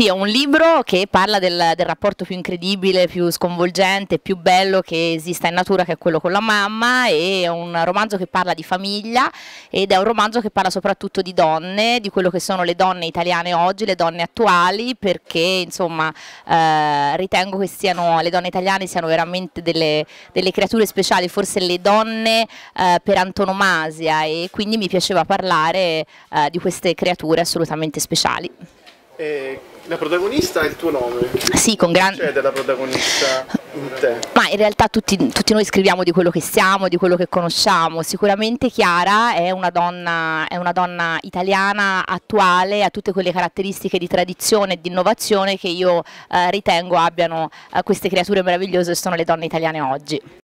sì, è un libro che parla del, del, rapporto più incredibile, più sconvolgente, più bello che esista in natura, che è quello con la mamma, è un romanzo che parla di famiglia ed è un romanzo che parla soprattutto di donne, di quello che sono le donne italiane oggi, le donne attuali, perché insomma eh, ritengo che siano, le donne italiane siano veramente delle, delle creature speciali, forse le donne eh, per antonomasia e quindi mi piaceva parlare eh, di queste creature assolutamente speciali la protagonista è il tuo nome. Sì, con grande. C'è della protagonista in te. Ma in realtà tutti, tutti, noi scriviamo di quello che siamo, di quello che conosciamo. Sicuramente Chiara è una, donna, è una donna italiana attuale, ha tutte quelle caratteristiche di tradizione e di innovazione che io eh, ritengo abbiano eh, queste creature meravigliose che sono le donne italiane oggi.